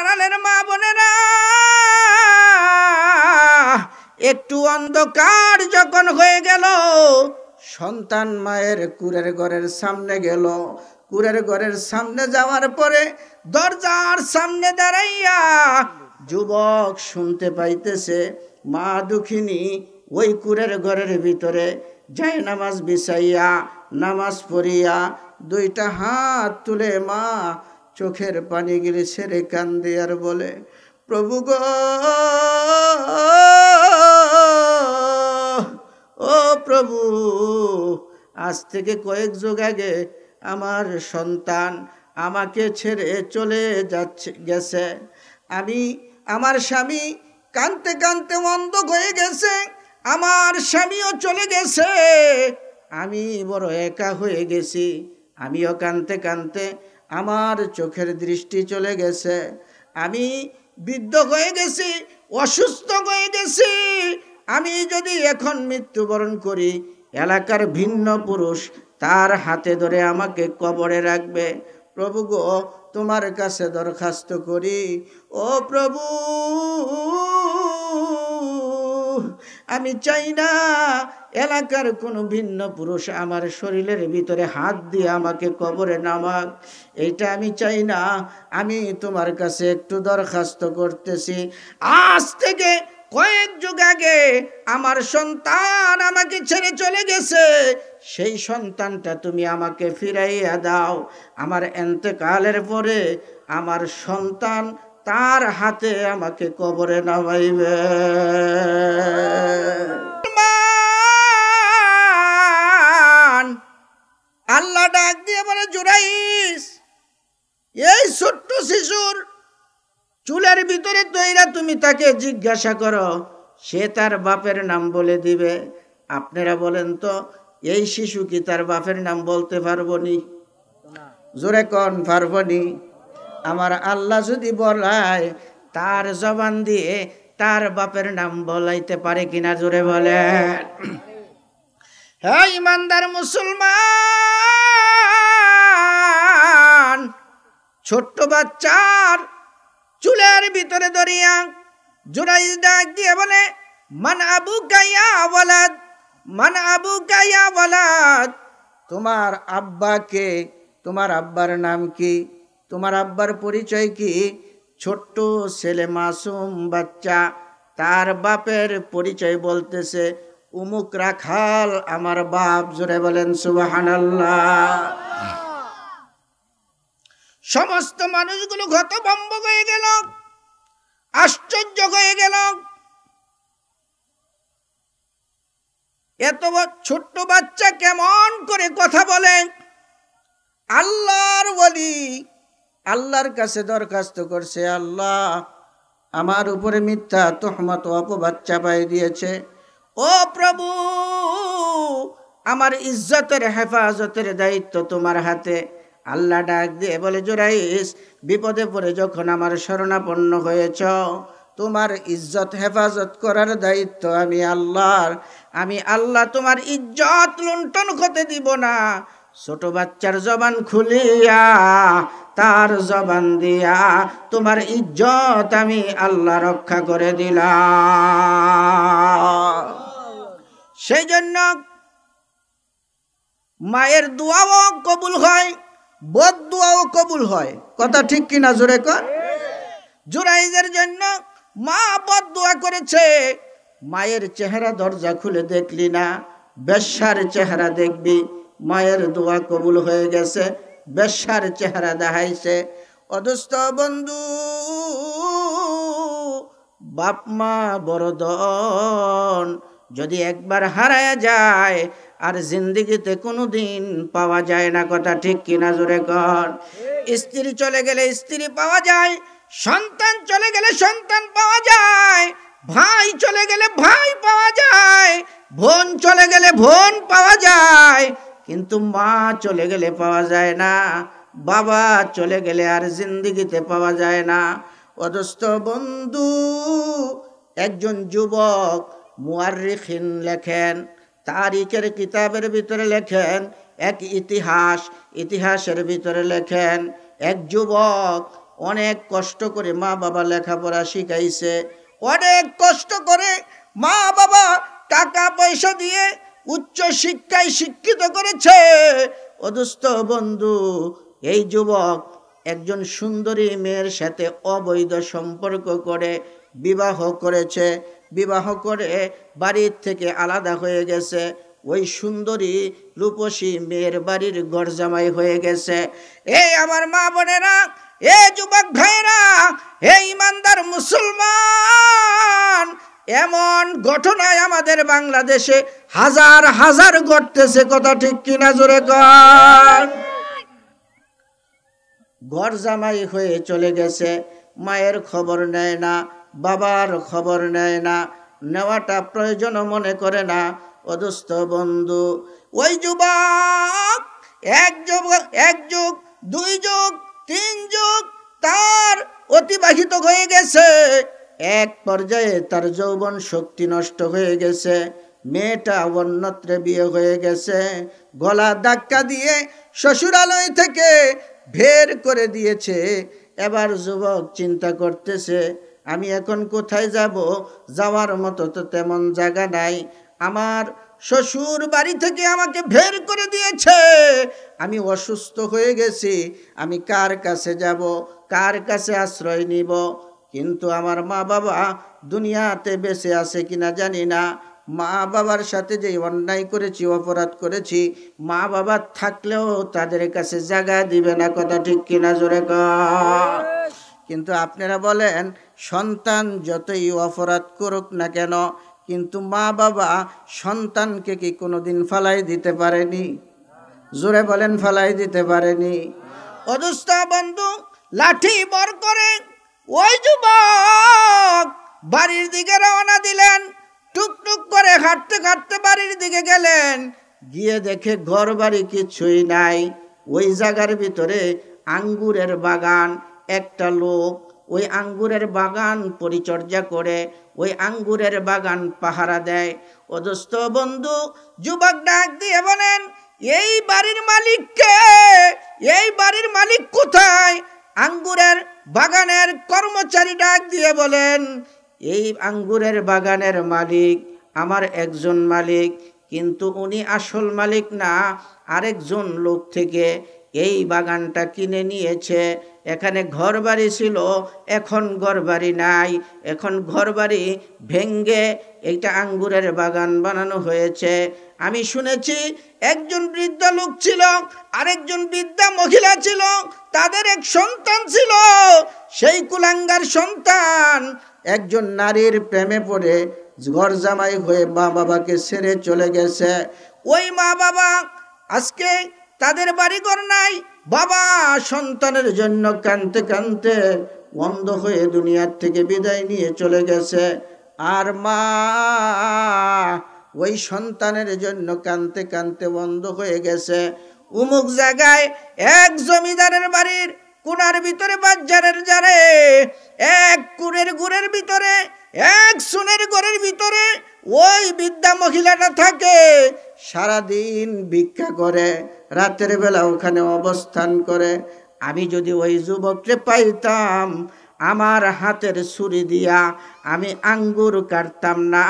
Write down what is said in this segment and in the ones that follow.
আড়ালের মা বোনেরা একটু অন্ধকার যখন হয়ে গেল সন্তান মায়ের কুরের ঘরের সামনে গেল কুরের ঘরের সামনে যাওয়ার পরে দরজার সামনে দাঁড়াইয়া যুবক শুনতে পাইতেছে মা দুঃখিনী ওই কুরের ঘরের ভিতরে যাই নামাজ বিছাইয়া নামাজ পড়িয়া দুইটা হাত তুলে মা চোখের পানিগুলি ছেড়ে কান্দে আর বলে প্রভু গ ও প্রভু আজ থেকে কয়েক যুগ আগে আমার সন্তান আমাকে ছেড়ে চলে যাচ্ছে গেছে আমি আমার স্বামী কানতে কানতে মন্দ হয়ে গেছে আমার স্বামীও চলে গেছে আমি বড় একা হয়ে গেছি আমিও কানতে কানতে আমার চোখের দৃষ্টি চলে গেছে আমি বৃদ্ধ হয়ে গেছি অসুস্থ হয়ে গেছি আমি যদি এখন মৃত্যুবরণ করি এলাকার ভিন্ন পুরুষ তার হাতে ধরে আমাকে কবরে রাখবে প্রভু গো তোমার কাছে দরখাস্ত করি ও প্রভু আমি চাই না এলাকার কোনো ভিন্ন পুরুষ আমার শরীরের ভিতরে হাত দিয়ে আমাকে কবরে নামাক এটা আমি চাই না আমি তোমার কাছে একটু দরখাস্ত করতেছি আজ থেকে কয়েক যুগ আগে আমার সন্তান আমাকে ছেড়ে চলে গেছে সেই সন্তানটা তুমি আমাকে ফিরাইয়া দাও আমার এন্তেকালের পরে আমার সন্তান তার হাতে আমাকে কবরে নামাইবে চুলের ভিতরে তৈরা তুমি তাকে জিজ্ঞাসা করো সে তার বাপের নাম বলে দিবে আপনারা বলেন তো এই শিশু কি তার বাপের নাম বলতে পারবনি জোরে কন পারবনি আমার আল্লাহ যদি বলায় তার জবান দিয়ে তার বাপের নাম বলাইতে পারে কিনা জোরে বলে হ্যাঁ ইমানদার মুসলমান ছোট্ট বাচ্চার চুলের ভিতরে ধরিয়া জুরাইজ ডাক দিয়ে বলে মান আবু গাইয়া বলাদ মান আবু গাইয়া বলাদ তোমার আব্বাকে তোমার আব্বার নাম কি তোমার আব্বার পরিচয় কি ছোট্ট ছেলে মাসুম বাচ্চা তার বাপের পরিচয় বলতেছে উমুক রাখাল আমার বাপ জোরে বলেন সুবাহ সমস্ত মানুষগুলো হতভম্ব হয়ে গেল আশ্চর্য হয়ে গেল এত ছোট্ট বাচ্চা কেমন করে কথা বলে আল্লাহর বলি আল্লাহর কাছে দরখাস্ত করছে আল্লাহ আমার উপরে মিথ্যা অপ বাচ্চা পাই দিয়েছে ও প্রভু আমার ইজ্জতের হেফাজতের দায়িত্ব তোমার হাতে আল্লাহ ডাক দিয়ে বলে জোরাইস বিপদে পড়ে যখন আমার শরণাপন্ন হয়েছ তোমার ইজ্জত হেফাজত করার দায়িত্ব আমি আল্লাহর আমি আল্লাহ তোমার ইজ্জত লুণ্ঠন হতে দিব না ছোট বাচ্চার জবান খুলিয়া তার জবান দিয়া তোমার ইজ্জত আমি আল্লাহ রক্ষা করে দিলাম সেই জন্য মায়ের দোয়াও কবুল হয় বদ কবুল হয় কথা ঠিক কিনা জোরে কর হ্যাঁ। জুরাইজের জন্য মা বদুয়া করেছে মায়ের চেহারা দরজা খুলে দেখলি না বেশ্যার চেহারা দেখবি মায়ের দোয়া কবুল হয়ে গেছে বেশ্যার চেহারা দেখাইছে অদস্ত বন্ধু বাপ মা বড় যদি একবার হারায় যায় আর জিন্দিগিতে কোনো দিন পাওয়া যায় না কথা ঠিক কিনা জোরে কর স্ত্রী চলে গেলে স্ত্রী পাওয়া যায় সন্তান চলে গেলে সন্তান পাওয়া যায় ভাই চলে গেলে ভাই পাওয়া যায় বোন চলে গেলে বোন পাওয়া যায় কিন্তু মা চলে গেলে পাওয়া যায় না বাবা চলে গেলে আর জিন্দিগিতে পাওয়া যায় না অদস্ত বন্ধু একজন যুবক মুয়ারিখিন লেখেন তারিখের কিতাবের ভিতরে লেখেন এক ইতিহাস ইতিহাসের ভিতরে লেখেন এক যুবক অনেক কষ্ট করে মা বাবা লেখাপড়া শিখাইছে অনেক কষ্ট করে মা বাবা টাকা পয়সা দিয়ে উচ্চ শিক্ষায় শিক্ষিত করেছে অদুস্ত বন্ধু এই যুবক একজন সুন্দরী মেয়ের সাথে অবৈধ সম্পর্ক করে বিবাহ করেছে বিবাহ করে বাড়ির থেকে আলাদা হয়ে গেছে ওই সুন্দরী রূপসী মেয়ের বাড়ির জামাই হয়ে গেছে এই আমার মা বোনেরা এ যুবক ভাইরা হে ইমানদার মুসলমান এমন ঘটনায় আমাদের বাংলাদেশে হাজার হাজার ঘটতেছে কথা ঠিক কিনা জোরে কর ঘর জামাই হয়ে চলে গেছে মায়ের খবর নেয় না বাবার খবর নেয় না নেওয়াটা প্রয়োজন মনে করে না অদুস্থ বন্ধু ওই যুবক এক যুবক এক যুগ দুই যুগ তিন যুগ তার অতিবাহিত হয়ে গেছে এক পর্যায়ে তার যৌবন শক্তি নষ্ট হয়ে গেছে মেয়েটা অন্যত্রে বিয়ে হয়ে গেছে গলা ধাক্কা দিয়ে শ্বশুরালয় থেকে ভের করে দিয়েছে এবার যুবক চিন্তা করতেছে আমি এখন কোথায় যাব যাওয়ার মতো তো তেমন জায়গা নাই আমার শ্বশুর বাড়ি থেকে আমাকে বের করে দিয়েছে আমি অসুস্থ হয়ে গেছি আমি কার কাছে যাব কার কাছে আশ্রয় নিব কিন্তু আমার মা বাবা দুনিয়াতে বেঁচে আছে কিনা জানি না মা বাবার সাথে যে অন্যায় করেছি অপরাধ করেছি মা বাবা থাকলেও তাদের কাছে জায়গা দিবে না কথা ঠিক কিনা জোরে কিন্তু আপনারা বলেন সন্তান যতই অপরাধ করুক না কেন কিন্তু মা বাবা সন্তানকে কি কোনোদিন ফালাই দিতে পারেনি জোরে বলেন ফালাই দিতে পারেনি অজস্র বন্ধু লাঠি বর করে ওই যুবক বাড়ির দিকে রওনা দিলেন টুকটুক করে হাঁটতে হাঁটতে বাড়ির দিকে গেলেন গিয়ে দেখে ঘর বাড়ি কিছুই নাই ওই জায়গার ভিতরে আঙ্গুরের বাগান একটা লোক ওই আঙ্গুরের বাগান পরিচর্যা করে ওই আঙ্গুরের বাগান পাহারা দেয় অদস্ত বন্ধু যুবক ডাক দিয়ে বলেন এই বাড়ির মালিককে এই বাড়ির মালিক কোথায় আঙ্গুরের বাগানের কর্মচারী ডাক দিয়ে বলেন এই আঙ্গুরের বাগানের মালিক আমার একজন মালিক কিন্তু উনি আসল মালিক না আরেকজন লোক থেকে এই বাগানটা কিনে নিয়েছে এখানে ঘর বাড়ি ছিল এখন ঘর বাড়ি নাই এখন ঘর বাড়ি ভেঙ্গে এইটা আঙ্গুরের বাগান বানানো হয়েছে আমি শুনেছি একজন বৃদ্ধা লোক ছিল আরেকজন বৃদ্ধা মহিলা ছিল তাদের এক সন্তান ছিল সেই কুলাঙ্গার সন্তান একজন নারীর প্রেমে পড়ে ঘর জামাই হয়ে মা বাবাকে ছেড়ে চলে গেছে ওই মা বাবা আজকে তাদের বাড়িঘর নাই বাবা সন্তানের জন্য কানতে কানতে বন্ধ হয়ে দুনিয়ার থেকে বিদায় নিয়ে চলে গেছে আর মা ওই সন্তানের জন্য কানতে কানতে বন্ধ হয়ে গেছে উমুক জায়গায় এক জমিদারের বাড়ির কুনার ভিতরে বাজারের জারে এক কুনের গুড়ের ভিতরে এক সুনের ঘরের ভিতরে ওই বিদ্যা মহিলাটা থাকে সারাদিন ভিক্ষা করে রাতের বেলা ওখানে অবস্থান করে আমি যদি ওই যুবককে পাইতাম আমার হাতের ছুরি দিয়া আমি আঙ্গুর কাটতাম না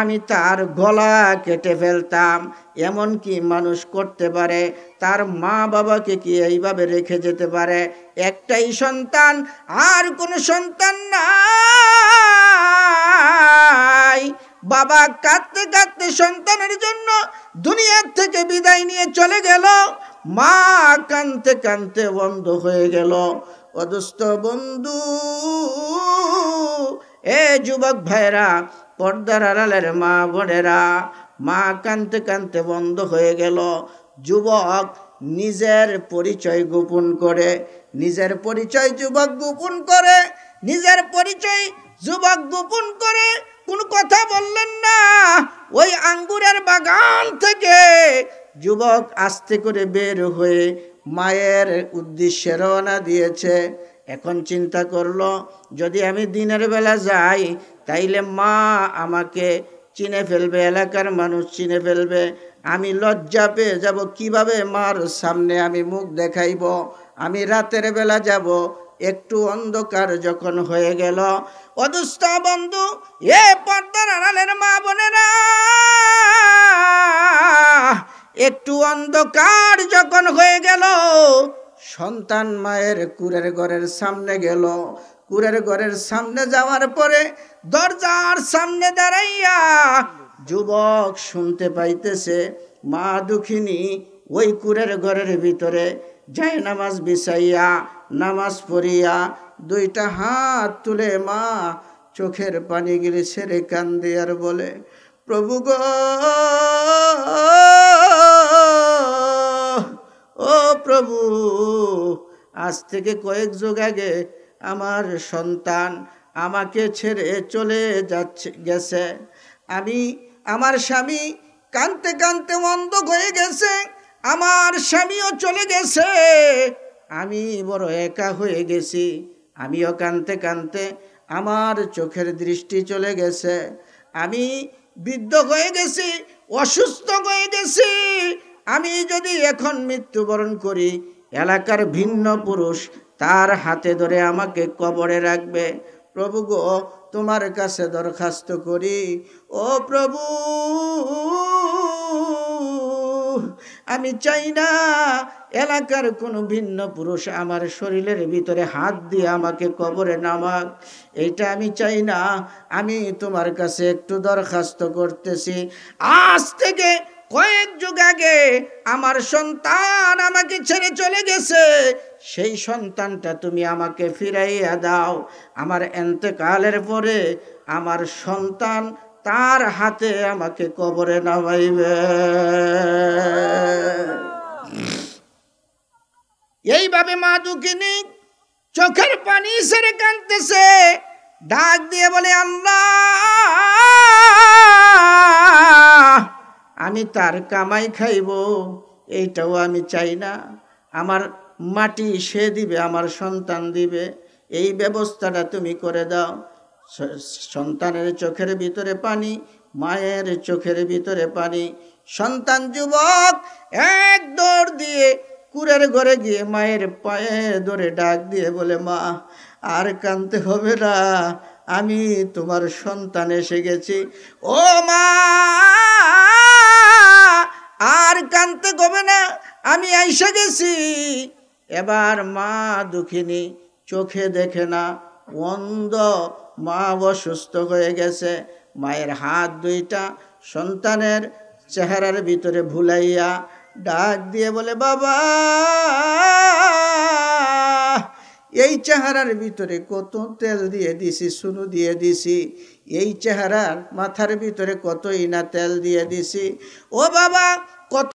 আমি তার গলা কেটে ফেলতাম এমন কি মানুষ করতে পারে তার মা বাবাকে কি এইভাবে রেখে যেতে পারে একটাই সন্তান আর কোনো সন্তান নাই বাবা কাঁদতে কাঁদতে সন্তানের জন্য দুনিয়ার থেকে বিদায় নিয়ে চলে গেল মা কানতে কানতে বন্ধ হয়ে গেল অদস্ত বন্ধু এ যুবক ভাইরা পর্দার আড়ালের মা বোনেরা মা কান্তে কান্তে বন্ধ হয়ে গেল যুবক নিজের পরিচয় গোপন করে নিজের পরিচয় যুবক গোপন করে নিজের পরিচয় যুবক গোপন করে কোনো কথা বললেন না ওই আঙ্গুরের বাগান থেকে যুবক আস্তে করে বের হয়ে মায়ের উদ্দেশ্যে রওনা দিয়েছে এখন চিন্তা করল যদি আমি দিনের বেলা যাই তাইলে মা আমাকে চিনে ফেলবে এলাকার মানুষ চিনে ফেলবে আমি লজ্জা পেয়ে যাবো কীভাবে মার সামনে আমি মুখ দেখাইব আমি রাতের বেলা যাব একটু অন্ধকার যখন হয়ে গেল অদুস্থ বন্ধু এ পর্দার আড়ালের মা বোনেরা একটু অন্ধকার যখন হয়ে গেল সন্তান মায়ের কুরের ঘরের সামনে গেল কুরের ঘরের সামনে যাওয়ার পরে দরজার সামনে দাঁড়াইয়া যুবক শুনতে পাইতেছে মা দুঃখিনী ওই কুরের ঘরের ভিতরে যাই নামাজ বিছাইয়া নামাজ পড়িয়া দুইটা হাত তুলে মা চোখের পানি গিলে ছেড়ে কান্দে আর বলে প্রভু গো ও প্রভু আজ থেকে কয়েক যোগ আগে আমার সন্তান আমাকে ছেড়ে চলে যাচ্ছে গেছে আমি আমার স্বামী কানতে কানতে মন্দ হয়ে গেছে আমার স্বামীও চলে গেছে আমি বড় একা হয়ে গেছি আমিও কানতে কানতে আমার চোখের দৃষ্টি চলে গেছে আমি বৃদ্ধ হয়ে গেছি অসুস্থ হয়ে গেছি আমি যদি এখন মৃত্যুবরণ করি এলাকার ভিন্ন পুরুষ তার হাতে ধরে আমাকে কবরে রাখবে প্রভু গো তোমার কাছে দরখাস্ত করি ও প্রভু আমি চাই না এলাকার কোনো ভিন্ন পুরুষ আমার শরীরের ভিতরে হাত দিয়ে আমাকে কবরে নামাক এটা আমি চাই না আমি তোমার কাছে একটু দরখাস্ত করতেছি আজ থেকে কয়েক যুগ আগে আমার সন্তান আমাকে ছেড়ে চলে গেছে সেই সন্তানটা তুমি আমাকে ফিরাইয়া দাও আমার এতেকালের পরে আমার সন্তান তার হাতে আমাকে কবরে নামাইবে এইভাবে মা দুঃখিনী চোখের পানি সেরে কাঁদতেছে ডাক দিয়ে বলে আল্লাহ আমি তার কামাই খাইব এইটাও আমি চাই না আমার মাটি সে দিবে আমার সন্তান দিবে এই ব্যবস্থাটা তুমি করে দাও সন্তানের চোখের ভিতরে পানি মায়ের চোখের ভিতরে পানি সন্তান যুবক এক দৌড় দিয়ে কুরের ঘরে গিয়ে মায়ের পায়ে ধরে ডাক দিয়ে বলে মা আর কানতে হবে না আমি তোমার সন্তান এসে গেছি ও মা আর কানতে কবে না আমি আইসে গেছি এবার মা দুঃখিনী চোখে দেখে না অন্ধ মা অসুস্থ হয়ে গেছে মায়ের হাত দুইটা সন্তানের চেহারার ভিতরে ভুলাইয়া ডাক দিয়ে বলে বাবা এই চেহারার ভিতরে কত তেল দিয়ে দিছি সুনু দিয়ে দিছি এই চেহারার মাথার ভিতরে কত না তেল দিয়ে দিছি ও বাবা